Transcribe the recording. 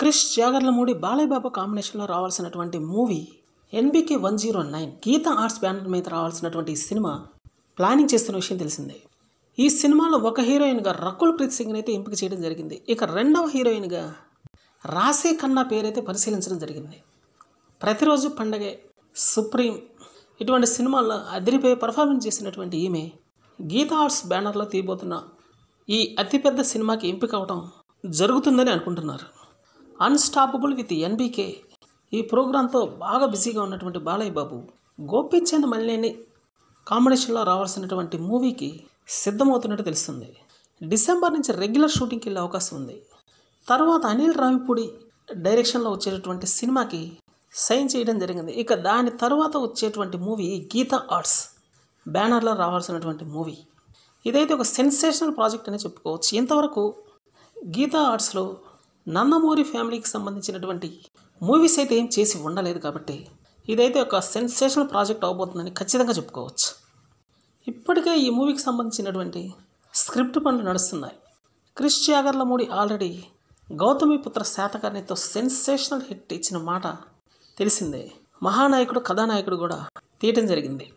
క్రిష్ జాగర్ల మూడి బాలయ్యబాబు కాంబినేషన్లో రావాల్సినటువంటి movie NBK one zero nine Geetha Arts banner మీద రావాల్సినటువంటి ఈ సినిమా ప్లానింగ్ చేస్తున్న విషయం తెలిసిందే ఈ సినిమాలో ఒక హీరోయిన్గా రకుల్ ప్రీత్ సింగ్ని అయితే ఎంపిక చేయడం జరిగింది ఇక రెండవ హీరోయిన్గా రాసే కన్నా పేరైతే పరిశీలించడం జరిగింది ప్రతిరోజు పండగే సుప్రీం ఇటువంటి సినిమాల్లో అదిరిపోయి పర్ఫార్మెన్స్ చేసినటువంటి ఈమె గీతా ఆర్ట్స్ బ్యానర్లో తీయబోతున్న ఈ అతిపెద్ద సినిమాకి ఎంపిక అవటం జరుగుతుందని అనుకుంటున్నారు అన్స్టాపబుల్ విత్ ఎన్బీకే ఈ ప్రోగ్రాంతో బాగా బిజీగా ఉన్నటువంటి బాలయ్య బాబు గోపిచంద్ మల్లేని కాంబినేషన్లో రావాల్సినటువంటి మూవీకి సిద్ధమవుతున్నట్టు తెలుస్తుంది డిసెంబర్ నుంచి రెగ్యులర్ షూటింగ్కి వెళ్ళే అవకాశం ఉంది తర్వాత అనిల్ రావిపూడి డైరెక్షన్లో వచ్చేటటువంటి సినిమాకి సైన్ చేయడం జరిగింది ఇక దాని తర్వాత వచ్చేటువంటి మూవీ గీత ఆర్ట్స్ బ్యానర్లో రావాల్సినటువంటి మూవీ ఇదైతే ఒక సెన్సేషనల్ ప్రాజెక్ట్ అని చెప్పుకోవచ్చు ఇంతవరకు గీతా ఆర్ట్స్లో నందమూరి ఫ్యామిలీకి సంబంధించినటువంటి మూవీస్ అయితే ఏం చేసి ఉండలేదు కాబట్టి ఇదైతే ఒక సెన్సేషనల్ ప్రాజెక్ట్ అవబోతుందని ఖచ్చితంగా చెప్పుకోవచ్చు ఇప్పటికే ఈ మూవీకి సంబంధించినటువంటి స్క్రిప్ట్ పనులు నడుస్తున్నాయి క్రిష్ మూడి ఆల్రెడీ గౌతమి పుత్ర శాతకర్ణితో సెన్సేషనల్ హిట్ ఇచ్చిన మాట తెలిసిందే మహానాయకుడు కథానాయకుడు కూడా తీయటం జరిగింది